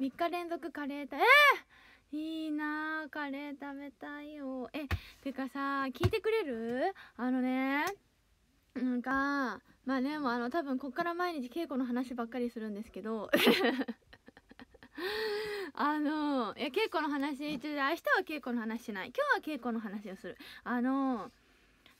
3日連続カレー食べえー、いいなーカレー食べたいよえてかさ聞いてくれるあのねなんかまあでもあの多分こっから毎日稽古の話ばっかりするんですけど あのいや稽古の話一応明日は稽古の話しない今日は稽古の話をするあの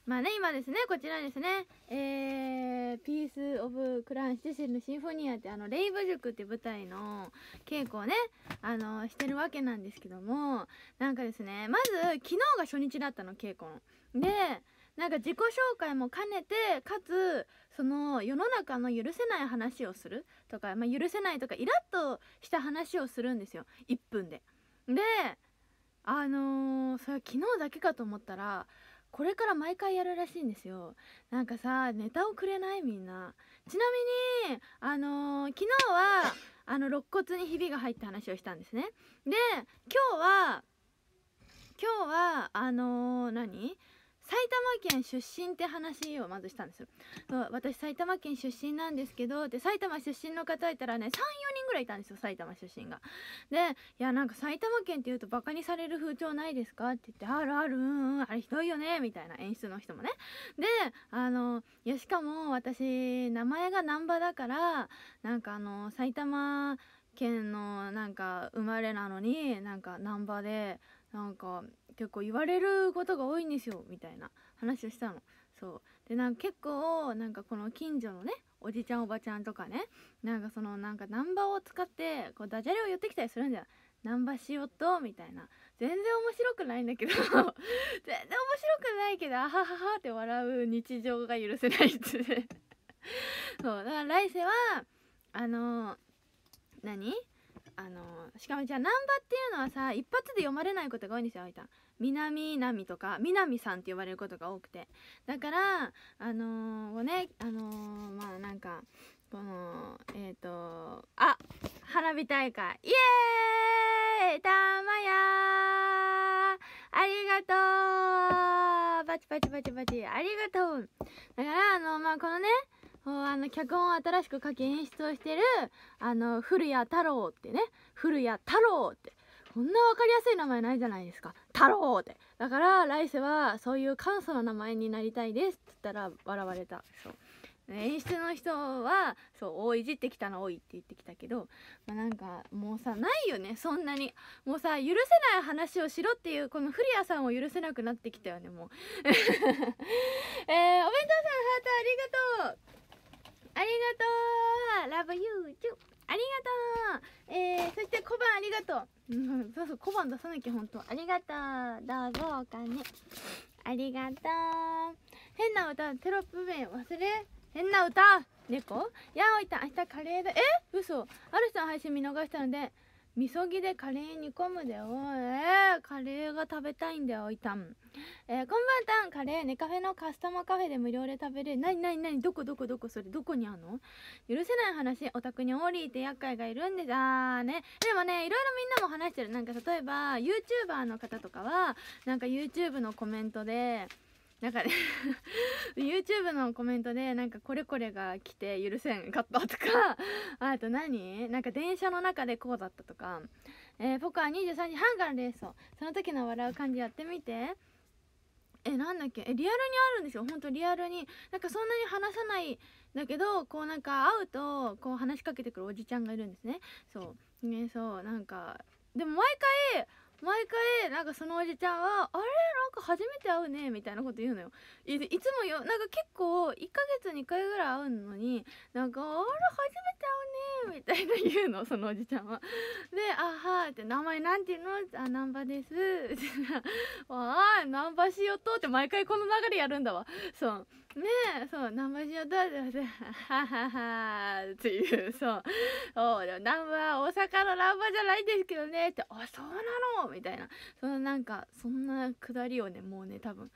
まあね、今ですね、こちらですね、えー、ピース・オブ・クラン・シテシルのシンフォニアって、あの、レイブ塾って舞台の稽古をね、あの、してるわけなんですけども、なんかですね、まず、昨日が初日だったの、稽古の。で、なんか自己紹介も兼ねて、かつ、その、世の中の許せない話をするとか、まあ、許せないとか、イラッとした話をするんですよ、1分で。で、あのー、それ昨日だけかと思ったら、これから毎回やるらしいんですよなんかさネタをくれないみんなちなみにあのー、昨日はあの肋骨にひびが入った話をしたんですねで今日は今日はあのー、何玉県出身って話をまずしたんですよそう私埼玉県出身なんですけどで埼玉出身の方いたらね34人ぐらいいたんですよ埼玉出身がでいやなんか埼玉県っていうとバカにされる風潮ないですかって言ってあるあるうんあれひどいよねみたいな演出の人もねであのいやしかも私名前が難波だからなんかあの埼玉県のなんか生まれなのになんか難波でなんか結構言われることが多いんですよみたいな話をしたのそうでなんか結構なんかこの近所のねおじちゃんおばちゃんとかねなんかそのなんかナンバーを使ってこうダジャレを言ってきたりするんだよナンバしよっとみたいな全然面白くないんだけど 全然面白くないけどあははハって笑う日常が許せないっつそうだから来世はあのー、何あのしかもじゃあ難波っていうのはさ一発で読まれないことが多いんですよあいた南みとか南さんって呼ばれることが多くてだからあのー、ねあのー、まあなんかこのえっ、ー、とあ花火大会イエーイたまやありがとうバチバチバチバチありがとうだからあのまあこのねあの脚本を新しく書き演出をしてるあの古谷太郎ってね古谷太郎ってこんな分かりやすい名前ないじゃないですか太郎ってだから来世はそういう簡素な名前になりたいですって言ったら笑われたそう演出の人はそう「大いじってきたの多い」って言ってきたけど、まあ、なんかもうさないよねそんなにもうさ許せない話をしろっていうこの古谷さんを許せなくなってきたよねもう えー、お弁当さんハートありがとうありがとうラブユーチュありがとうえー、そして小判ありがとう、うん、そうそう小判出さなきゃ本当ありがとうどうぞお金ありがとう変な歌テロップ名忘れ変な歌猫やおいた明日カレーだえ嘘ある人の配信見逃したのでみそぎでカレー煮込むでおえー、カレーが食べたいんだよいたんえー、こんばんたんカレーネカフェのカスタマーカフェで無料で食べるなになになにどこどこどこそれどこにあんの許せない話お宅にオーリーって厄介がいるんですあーねでもねいろいろみんなも話してるなんか例えば YouTuber の方とかはなんか YouTube のコメントでなんかね YouTube のコメントでなんかこれこれが来て許せんかったとかあと何なんか電車の中でこうだったとか、えー、僕は23時半からでをその時の笑う感じやってみてえなんだっけえリアルにあるんですよほんとリアルになんかそんなに話さないんだけどこうなんか会うとこう話しかけてくるおじちゃんがいるんですねそうねそうなんかでも毎回毎回なんかそのおじちゃんは「あれか初めて会うね」みたいなこと言うのよいつもよなんか結構1ヶ月2回ぐらい会うのになんか「あら初めて会うね」みたいな言うの そのおじちゃんはで「あはい」って「名前なんて言うの?」あ「ン波です」っ て「わあン波しようと」って毎回この流れやるんだわそうねえそうナンバー塩だってはははっていうそうおでもナンバー大阪のナンバーじゃないんですけどねってあそうなのみたいなそのなんかそんなくだりをねもうね多分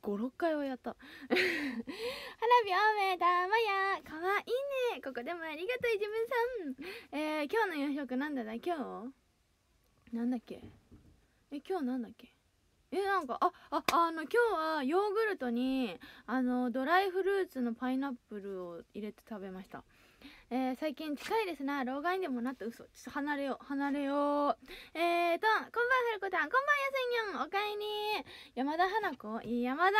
56回はやった花火めだまやかわいいねここでもありがとういじめさんえー、今日の夕食なんだな今日なんだっけえ今日なんだっけえなんかあああの今日はヨーグルトにあのドライフルーツのパイナップルを入れて食べましたえー、最近近いですな老眼にでもなった嘘ちょっと離れよう離れようえーとこんばんはるこたんこんばんやすいにょんおかえり山田花子いい山田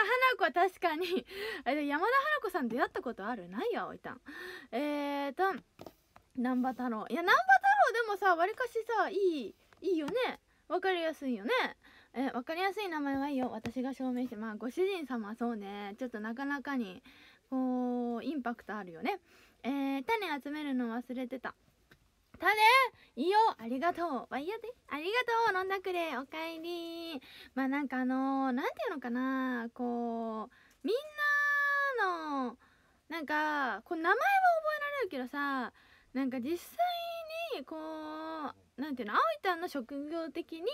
花子確かに あれ山田花子さん出会ったことあるないやおいたんえーと難波太郎いや難波太郎でもさわりかしさいいいいよねわかりやすいよねえ分かりやすい名前はいいよ私が証明してまあご主人様そうねちょっとなかなかにこうインパクトあるよねえー、種集めるの忘れてた種いいよありがとうわいやでありがとう飲んだくれおかえりまあなんかあのー、て言うのかなこうみんなのなんかこう名前は覚えられるけどさなんか実際こうなんていうの葵ちゃんの職業的に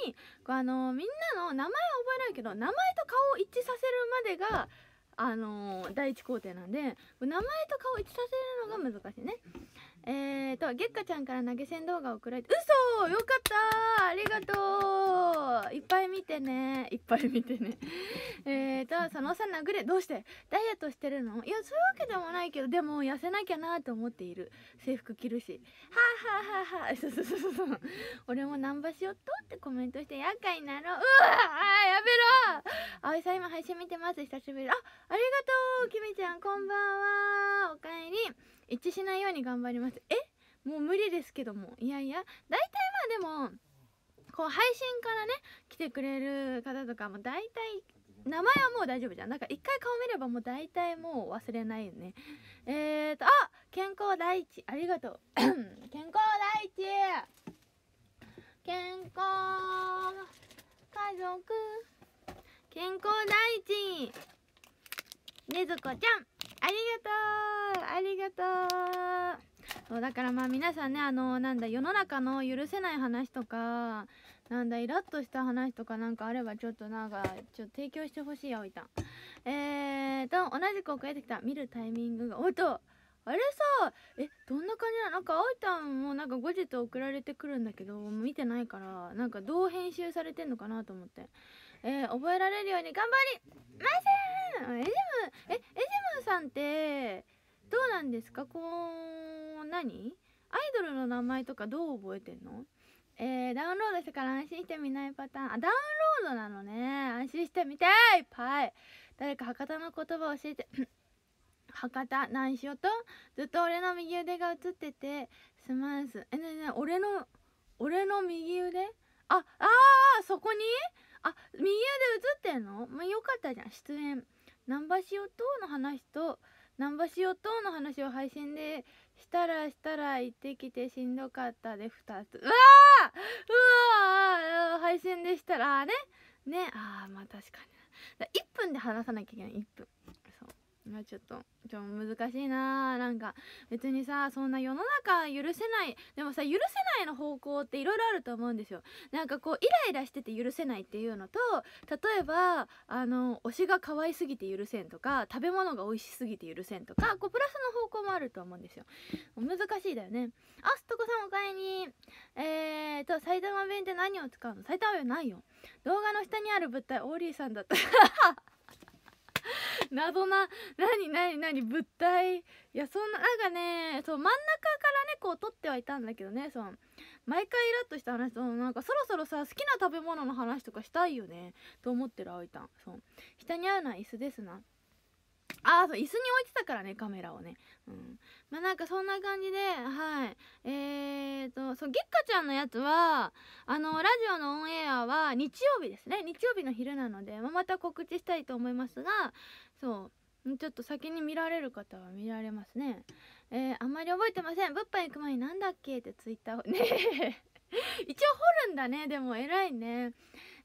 こうあのみんなの名前は覚えられるけど名前と顔を一致させるまでがあの第一工程なんで名前と顔を一致させるのが難しいねえーと月花ちゃんから投げ銭動画を送られて嘘よかったありがとういっぱい見てねいっぱい見てね えーとそのさ殴れどうしてダイエットしてるのいやそういうわけでもないけどでも痩せなきゃなと思っている制服着るしはあはあはあはあ そうそうそうそう俺もナンバしよっとってコメントして厄介なのうわやめろ葵さん今配信見てます久しぶりあありがとうきみちゃんこんばんはおかえり一致しないように頑張りますえもう無理ですけどもいやいや大体まあでもこう配信からね来てくれる方とかも大体名前はもう大丈夫じゃんなんか一回顔見ればもう大体もう忘れないよねえーとあ健康第一ありがとう 健康第一健康家族健康第一ねずこちゃんありがとうありがとうそうだからまあ皆さんねあのなんだ世の中の許せない話とかなんだイラッとした話とかなんかあればちょっとなんかちょっと提供してほしい葵たんえーと同じく送られてきた見るタイミングがおっとあれさえどんな感じなのなんかあいたんもなんか後日送られてくるんだけど見てないからなんかどう編集されてんのかなと思ってえー、覚えられるように頑張りませんエジムえエジムさんってどうなんですかこう何アイドルの名前とかどう覚えてんのえー、ダウンロードしてから安心してみないパターンあダウンロードなのね安心してみていっぱい誰か博多の言葉教えて 博多何しよとずっと俺の右腕が映っててすまんすえねえねえ俺の俺の右腕ああーそこにあ右腕映ってんの、まあ、よかったじゃん出演南波塩等の話と南波塩等の話を配信でしたらしたら行ってきてしんどかったで2つうわうわ配信でしたらねねあまあ確かに1分で話さなきゃいけない1分がちょっとちょ難しいなーなんか別にさそんな世の中許せないでもさ許せないの方向っていろいろあると思うんですよなんかこうイライラしてて許せないっていうのと例えばあの推しが可愛すぎて許せんとか食べ物が美味しすぎて許せんとかこうプラスの方向もあると思うんですよ難しいだよねあすとこさんおかえりえーと埼玉弁って何を使うの埼玉弁ないよ動画の下にある物体オーリーさんだった 謎な何何何物体いやそんななんかねそう真ん中からねこう撮ってはいたんだけどねそう毎回イラッとした話そのなんかそろそろさ好きな食べ物の話とかしたいよねと思ってるあいたんそう下に合うのは椅子ですなああそう椅子に置いてたからねカメラをねうんまあなんかそんな感じではいえーとそう月花ちゃんのやつはあのラジオのオンエアは日曜日ですね日曜日の昼なので、まあ、また告知したいと思いますがそうちょっと先に見られる方は見られますねえー、あんまり覚えてません物販行く前になんだっけってツイッターをね 一応掘るんだねでも偉いね、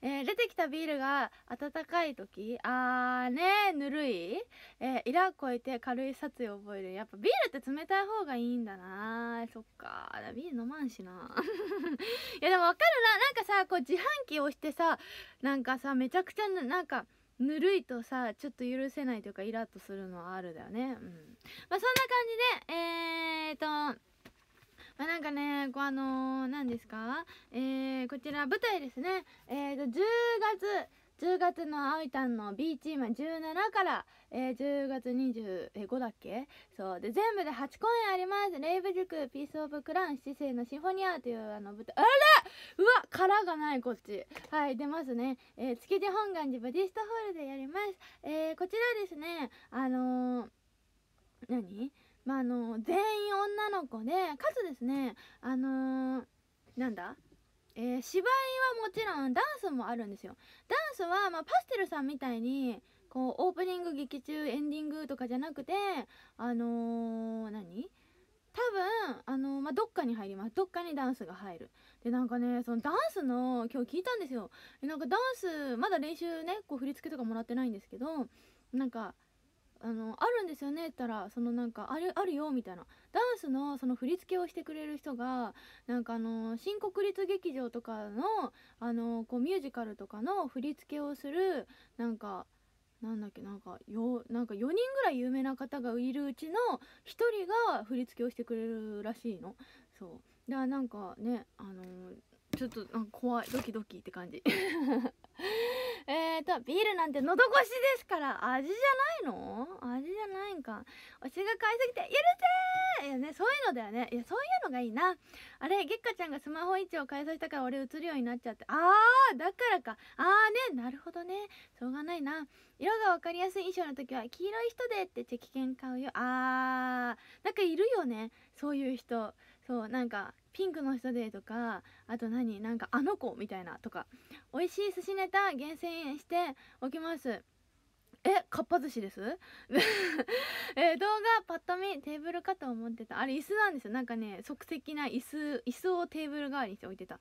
えー、出てきたビールが温かい時あーねぬるい、えー、イラ超えて軽い殺意を覚えるやっぱビールって冷たい方がいいんだなそっかビール飲まんしな いやでもわかるななんかさこう自販機をしてさなんかさめちゃくちゃなんかぬるいとさちょっと許せないというかイラッとするのはあるだよねうんまあそんな感じでえー、っとまあ、なんかね、こうあのー、何ですかえー、こちら舞台ですね。えっ、と、10月10月のあおいたんの B チームは17から、えー、10月25だっけそうで全部で8公演ありますレイブ塾ピース・オブ・クラン七世のシンフォニアというあの舞台あれうわ殻がないこっちはい出ますね、えー、築地本願寺ブディストホールでやります、えー、こちらですねあのー、何まあの全員女の子でかつですねあのなんだえー、芝居はもちろんダンスもあるんですよダンスは、まあ、パステルさんみたいにこうオープニング劇中エンディングとかじゃなくてあのー、何多分あのー、まあ、どっかに入りますどっかにダンスが入るでなんかねそのダンスの今日聞いたんですよなんかダンスまだ練習ねこう振り付けとかもらってないんですけどなんかあのあるんですよねったらそのなんかある、あるよみたいなダンスのその振り付けをしてくれる人がなんかあの新国立劇場とかのあのこうミュージカルとかの振り付けをするなんかなんだっけなんかよなんか4人ぐらい有名な方がいるうちの1人が振り付けをしてくれるらしいのそうだからなんかねあのちょっと怖いドキドキって感じ えーとビールなんて喉越しですから味じゃないの味じゃないんか推しが買いすぎて許せーいやねそういうのだよねいやそういうのがいいなあれ月花ちゃんがスマホ位置を改さしたから俺映るようになっちゃってああだからかあーねなるほどねしょうがないな色が分かりやすい衣装の時は黄色い人でってチェキ券買うよあーなんかいるよねそういう人そうなんかピンクの人でとかあと何なんかあの子みたいなとか美味しい寿司ネタ厳選しておきますえかっぱ寿司です え動画パッと見テーブルかと思ってたあれ椅子なんですよなんかね即席な椅子椅子をテーブル代わりにして置いてた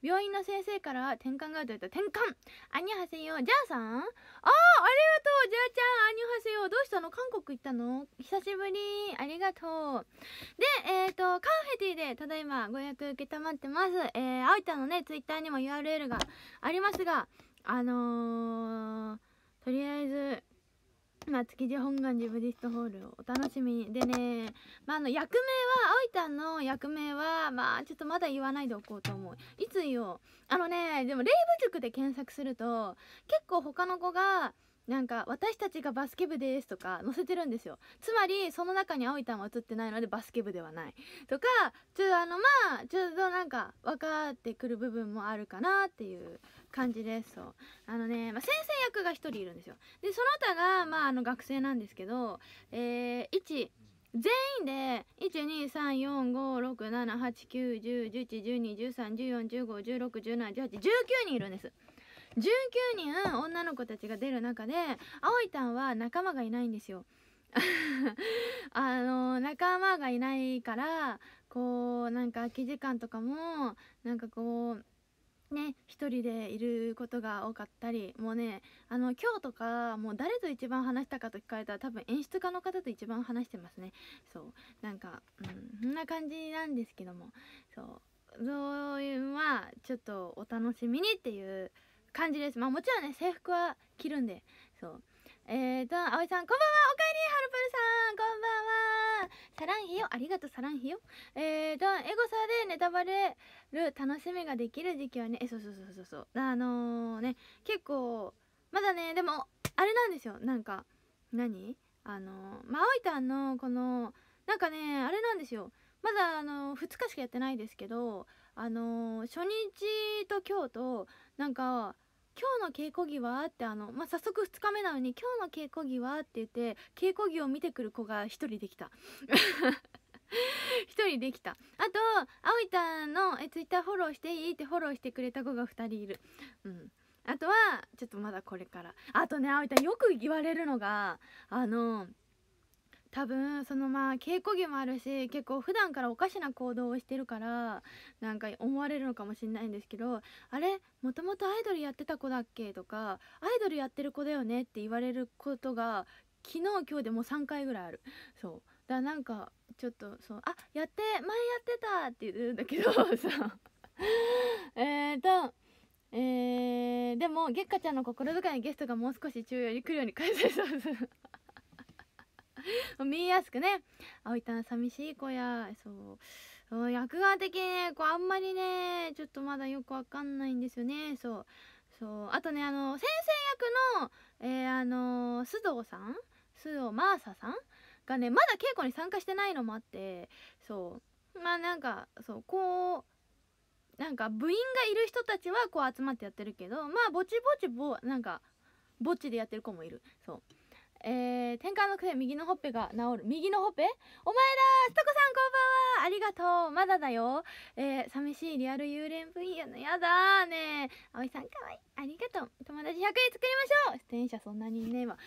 病院の先生から転換があると言った転換アニハセヨジャーさんああありがとうジャーちゃんアニハセヨどうしたの韓国行ったの久しぶりありがとうでえっ、ー、とカンフェティでただいまご予約受けたまってますえー、あおいのねツイッターにも URL がありますがあのーとりあえずまあ、築地本願寺ブリストホールをお楽しみにでね、まあ、あの役名は葵ちゃんの役名はまあちょっとまだ言わないでおこうと思ういつ言おうあのねでもイブ塾で検索すると結構他の子がなんか私たちがバスケ部ですとか載せてるんですよつまりその中に葵ちゃんは映ってないのでバスケ部ではないとかちょっとあのまあちょっとなんか分かってくる部分もあるかなっていう感じですそうあのね、まあ、先生役が1人いるんですよでその他が、まあ、あの学生なんですけど、えー、1全員で12345678910111213141516171819人いるんです19人女の子たちが出る中で葵たんは仲間がいないんですよ あの仲間がいないからこうなんか空き時間とかもなんかこうね一人でいることが多かったりもうねあの今日とかもう誰と一番話したかと聞かれたら多分演出家の方と一番話してますねそうなんか、うん、そんな感じなんですけどもそうそういうのはちょっとお楽しみにっていう感じですまあもちろんね制服は着るんでそうえーと、葵さん、こんばんはおかえりはるぷるさんこんばんはサランヒよありがとう、サランヒよえーと、エゴサでネタバレる楽しみができる時期はね、え、そうそうそうそうそう。あのー、ね、結構、まだね、でも、あれなんですよ、なんか、何あのー、まあ、葵たんの、この、なんかね、あれなんですよ。まだ、あのー、2日しかやってないですけど、あのー、初日と今日と、なんか、今日の稽古着は?」ってあの、まあ、早速2日目なのに「今日の稽古着は?」って言って稽古着を見てくる子が1人できた1 人できたあとあおいんのえツイッターフォローしていいってフォローしてくれた子が2人いるうんあとはちょっとまだこれからあとねあおいんよく言われるのがあの多分そのまあ稽古着もあるし結構普段からおかしな行動をしてるからなんか思われるのかもしれないんですけどあれもともとアイドルやってた子だっけとかアイドルやってる子だよねって言われることが昨日今日でもう3回ぐらいあるそうだからなんかちょっとそうあやって前やってたって言うんだけどさ えっとえー、でも月花ちゃんの心遣いにゲストがもう少し中央に来るように開催さ 見えやすくね青いたん寂しい子やそう役柄的にねこうあんまりねちょっとまだよくわかんないんですよねそうそうあとねあの先生役の、えー、あの須藤さん須藤マーサさんがねまだ稽古に参加してないのもあってそうまあなんかそうこうなんか部員がいる人たちはこう集まってやってるけどまあぼちぼちぼなんかぼっちでやってる子もいるそうえー、転換の癖右のほっぺが治る右のほっぺお前らすとこさんこんばんはありがとうまだだよえー、寂しいリアル幽霊 V やのやだねえ葵さんかわいいありがとう友達100円作りましょう出演者そんなにいねえわ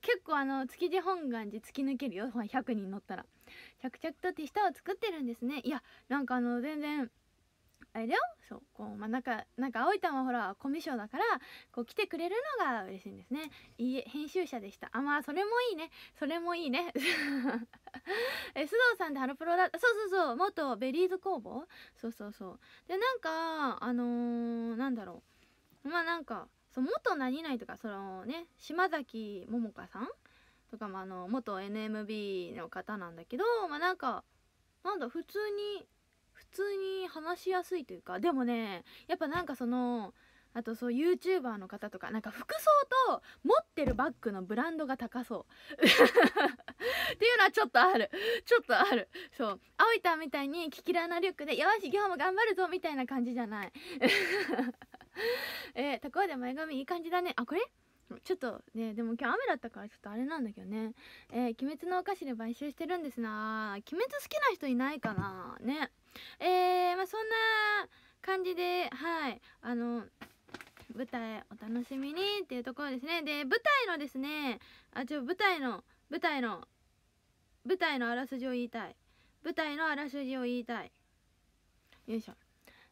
結構あの築地本願寺突き抜けるよ100人乗ったら着々と手下を作ってるんですねいやなんかあの全然あれだよそうこう、まあ、なんかなんか葵たんはほらコミュ障だからこう来てくれるのが嬉しいんですねいいえ編集者でしたあまあそれもいいねそれもいいね え須藤さんでハロプロだそうそうそう元ベリーズ工房そうそうそうでなんかあのー、なんだろうまあなんかそう元何々とかそのね島崎桃香さんとかもあの元 NMB の方なんだけどまあなんかなんだ普通に通に話しやすいというかでもねやっぱなんかそのあとそう YouTuber の方とかなんか服装と持ってるバッグのブランドが高そう っていうのはちょっとあるちょっとあるそう青おいみたいにキキラーなリュックで「よし今日も頑張るぞ」みたいな感じじゃない えー、とこで前髪いい感じだねあこれちょっとね、でも今日雨だったからちょっとあれなんだけどね。えー、鬼滅のお菓子で買収してるんですな鬼滅好きな人いないかなね。えー、まあそんな感じで、はい。あの、舞台お楽しみにっていうところですね。で、舞台のですね、あ、ちょ、舞台の、舞台の、舞台のあらすじを言いたい。舞台のあらすじを言いたい。よいしょ。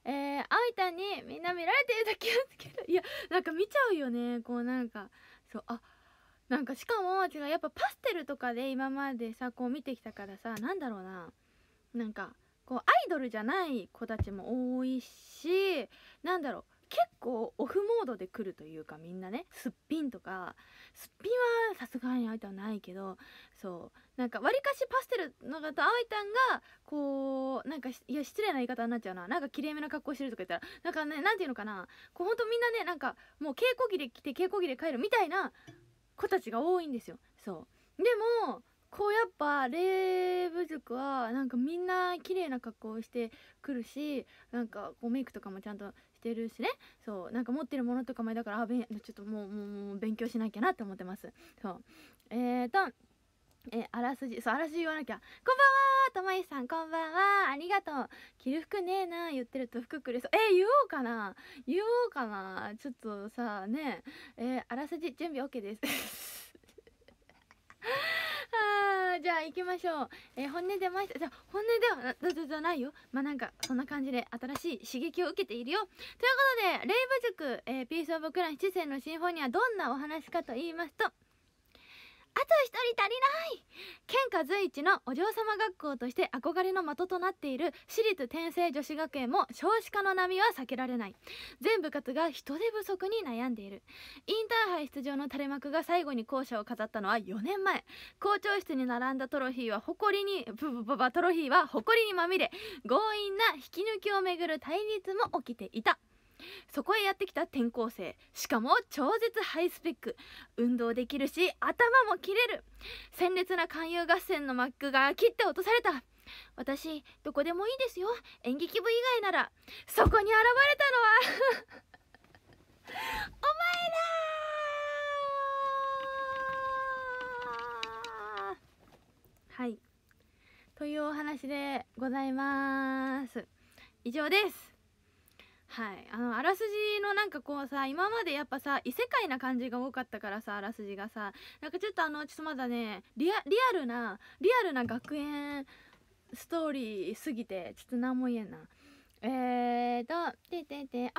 えー、あいたにみんな見られてるだけなんですけどいやなんか見ちゃうよねこうなんかそうあなんかしかも違うやっぱパステルとかで今までさこう見てきたからさなんだろうななんかこうアイドルじゃない子たちも多いしなんだろう結構オフモードで来るというかみんなねすっぴんとかすっぴんはさすがにあいはないけどそうなんかわりかしパステルの方あいたんがこうなんかいや失礼な言い方になっちゃうななんかきれいめな格好してるとか言ったらなんかねなんていうのかなこうほんとみんなねなんかもう稽古着で来て稽古着で帰るみたいな子たちが多いんですよそうでもこうやっぱ霊部塾はなんかみんな綺麗な格好をしてくるしなんかこうメイクとかもちゃんとしてるしねそうなんか持ってるものとかもだからあべちょっともうもう勉強しなきゃなって思ってますそうえーとえー、あらすじそうあらすじ言わなきゃこんばんはともいさんこんばんはありがとう着る服ねえな言ってると服くれそうえー、言おうかな言おうかなちょっとさあねえー、あらすじ準備 OK ですあ 行きましょう。えー、本音出ました。じゃ本音ではだ、だ、じゃないよ。まあ、なんか、そんな感じで新しい刺激を受けているよ。ということで、霊武塾、えー、ピースオブクラン七世のシンフォニア、どんなお話かと言いますと、あと一人足りない県下随一のお嬢様学校として憧れの的となっている私立天聖女子学園も少子化の波は避けられない全部活が人手不足に悩んでいるインターハイ出場の垂れ幕が最後に校舎を飾ったのは4年前校長室に並んだトロフィーは誇りにブブブブトロフィーは誇りにまみれ強引な引き抜きをめぐる対立も起きていたそこへやってきた転校生しかも超絶ハイスペック運動できるし頭も切れる鮮烈な勧誘合戦のマックが切って落とされた私どこでもいいですよ演劇部以外ならそこに現れたのは お前だ。はいというお話でございます以上ですはいあのあらすじのなんかこうさ今までやっぱさ異世界な感じが多かったからさあらすじがさなんかちょっとあのちょっとまだねリアリアルなリアルな学園ストーリーすぎてちょっと何も言えんなえーと「てててお前ら!」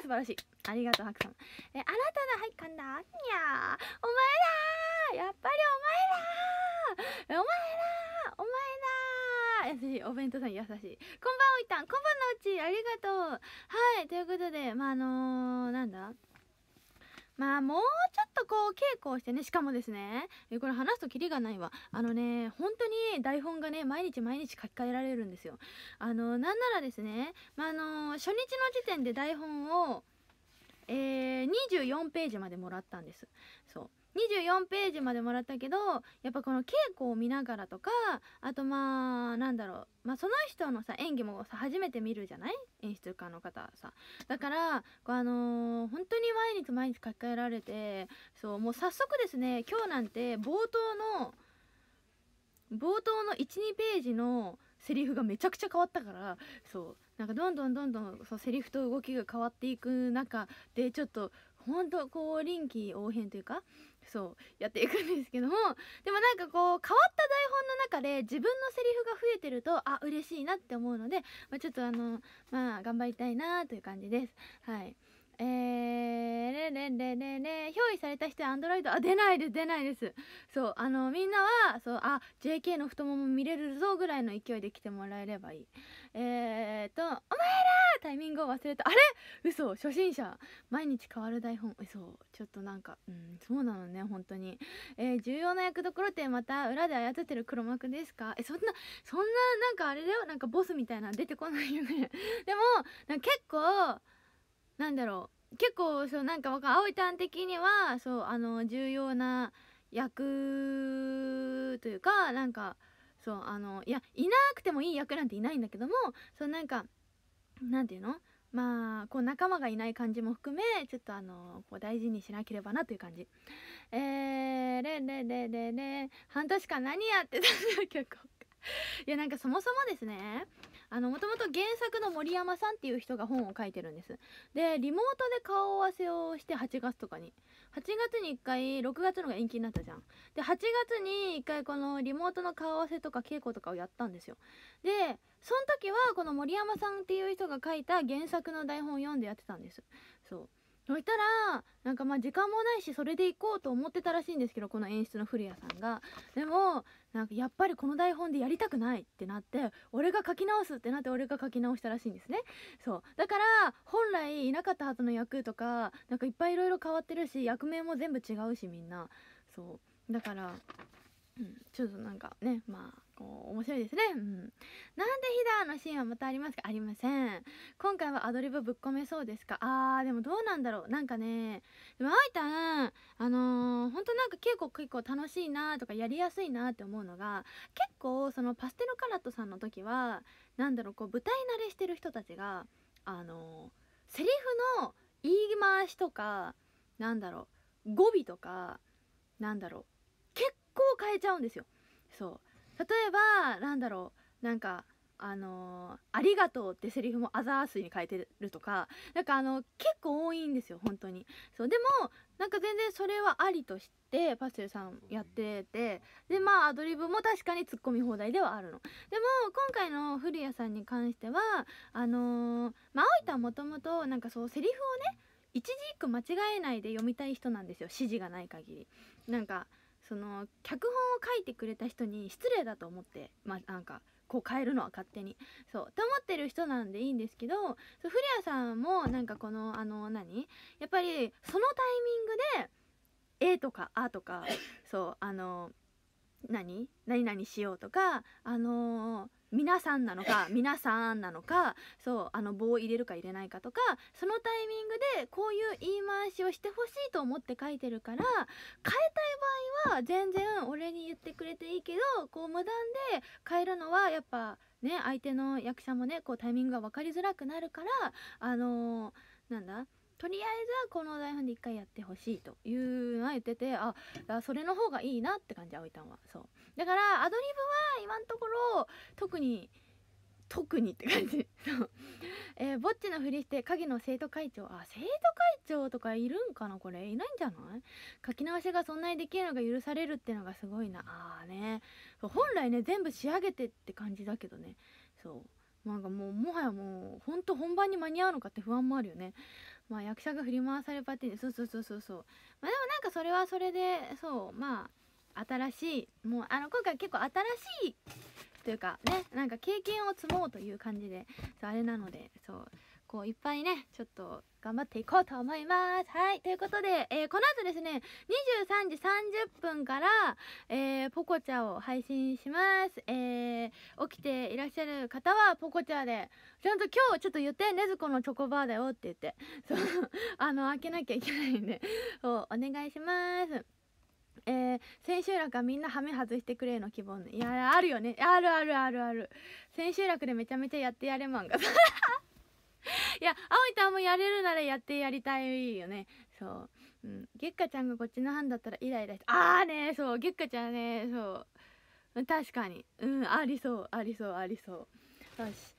素晴らしいありがとうハクさんえ「あなたのかんだにゃお前らやっぱりお前らお前ら優しいお弁当さん優しいこんばんおいたんこんばんのうちありがとうはいということでまああのー、なんだまあもうちょっとこう稽古をしてねしかもですねこれ話すとキリがないわあのね本当に台本がね毎日毎日書き換えられるんですよあのなんならですね、まあ、あのー、初日の時点で台本をえー、24ページまでもらったんですそう24ページまでもらったけどやっぱこの稽古を見ながらとかあとまあなんだろう、まあ、その人のさ演技もさ初めて見るじゃない演出家の方さだからあのー、本当に毎日毎日書き換えられてそうもう早速ですね今日なんて冒頭の冒頭の12ページのセリフがめちゃくちゃ変わったからそうなんかどんどんどんどんそうセリフと動きが変わっていく中でちょっとほんとこう臨機応変というかそうやっていくんですけどもでもなんかこう変わった台本の中で自分のセリフが増えてるとあ嬉しいなって思うので、まあ、ちょっとあのまあ頑張りたいなという感じですはい。えー、ねねねねね憑依された人はアンドロイドあ出ないです出ないですそうあのみんなはそうあ JK の太もも見れるぞぐらいの勢いで来てもらえればいいえーと「お前ら!」タイミングを忘れたあれ嘘初心者毎日変わる台本嘘ちょっとなんかうんそうなのね本当にえー、重要な役どころってまた裏で操ってる黒幕ですかえそんなそんななんかあれだよなんかボスみたいな出てこないよねでもな結構なんだろう結構そうなんか葵ちゃん的にはそうあの重要な役というかなんかそうあのいやいなくてもいい役なんていないんだけどもそうなんかなんていうのまあこう仲間がいない感じも含めちょっとあのこう大事にしなければなという感じえーれれれれれ半年間何やってたんだ結構いやなんかそもそもですねあのもともと原作の森山さんっていう人が本を書いてるんですでリモートで顔合わせをして8月とかに8月に1回6月のが延期になったじゃんで8月に1回このリモートの顔合わせとか稽古とかをやったんですよでその時はこの森山さんっていう人が書いた原作の台本を読んでやってたんですそうそしたらなんかまあ時間もないしそれで行こうと思ってたらしいんですけどこの演出の古谷さんがでもなんかやっぱりこの台本でやりたくないってなって俺が書き直すってなって俺が書き直したらしいんですねそうだから本来いなかったはずの役とかなんかいっぱいいろいろ変わってるし役名も全部違うしみんなそうだから、うん、ちょっとなんかねまあこう面白いですね、うん、なんでヒダのシーンはまたありますかありません今回はアドリブぶっ込めそうですかあーでもどうなんだろうなんかねでもあいたんあのー、ほんとなんか結構結構楽しいなとかやりやすいなって思うのが結構そのパステルカラットさんの時は何だろうこう舞台慣れしてる人たちがあのー、セリフの言い回しとかなんだろう語尾とかなんだろう結構変えちゃうんですよそう例えばなんだろうなんかあのー、ありがとうってセリフもアザースに変えてるとか、なんかあの、結構多いんですよ、本当に。そう、でも、なんか全然それはありとして、パステルさんやってて、で、まあ、アドリブも確かに突っ込み放題ではあるの。でも、今回の古谷さんに関しては、あのー、まあ、青いたはもともと、なんかそう、セリフをね、一字一句間違えないで読みたい人なんですよ、指示がない限り。なんか、その脚本を書いてくれた人に失礼だと思ってまあなんかこう変えるのは勝手にそうと思ってる人なんでいいんですけどそうフリアさんもなんかこのあの何やっぱりそのタイミングで「え」とか「あ」とかそうあの何何何しようとかあの皆さんなのか皆さんなのかそうあの棒を入れるか入れないかとかそのタイミングでこういう言い回しをしてほしいと思って書いてるから変えたいは全然俺に言ってくれていいけどこう無断で変えるのはやっぱね相手の役者もねこうタイミングが分かりづらくなるからあのー、なんだとりあえずはこの台本で一回やってほしいというのは言っててあそれの方がいいなって感じ葵たんはそうだからアドリブは今のところ特に特にって感じえー、ぼっちのふりして影の生徒会長あ生徒会長とかいるんかなこれいないんじゃない書き直しがそんなにできるのが許されるってのがすごいなあね本来ね全部仕上げてって感じだけどねそうなんかもうもはやもうほんと本番に間に合うのかって不安もあるよねまあ役者が振り回されパティそうそうそうそうそうまあでもなんかそれはそれでそうまあ新しいもうあの今回結構新しいというかねなんか経験を積もうという感じでそうあれなのでそうこういっぱいねちょっと頑張っていこうと思いますはいということで、えー、この後ですね23時30分から、えー、ポコチャを配信します、えー、起きていらっしゃる方はポコチャでちゃんと今日ちょっと言ってねずこのチョコバーだよって言ってそうあの開けなきゃいけないんでそうお願いしますえー、千秋楽はみんなハメ外してくれの希望いやあるよねあるあるあるある千秋楽でめちゃめちゃやってやれ漫画 いや葵ちゃんもやれるならやってやりたいよねそう、うん、月花ちゃんがこっちの班だったらイライラしてああねそう月花ちゃんねそう確かにうんありそうありそうありそうよし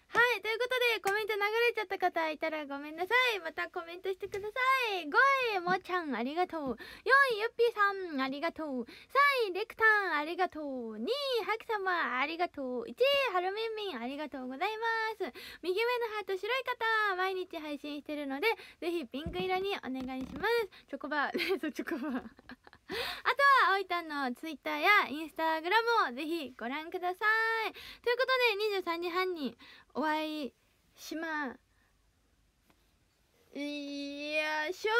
ということでコメント流れちゃった方いたらごめんなさいまたコメントしてください5位もちゃんありがとう4位ゆっぴーさんありがとう3位レクタンありがとう2位ハク様ありがとう1位ハルミンミンありがとうございます右上のハート白い方毎日配信してるのでぜひピンク色にお願いしますチョコバー そうチョコバーあとはおいたんのツイッターやインスタグラムをぜひご覧くださいということで23時半にお会いしまいやしょ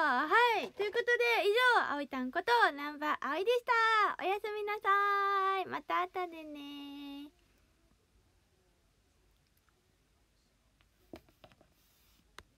はいということで以上あおいたんことナンバーあおいでしたおやすみなさいまた後でね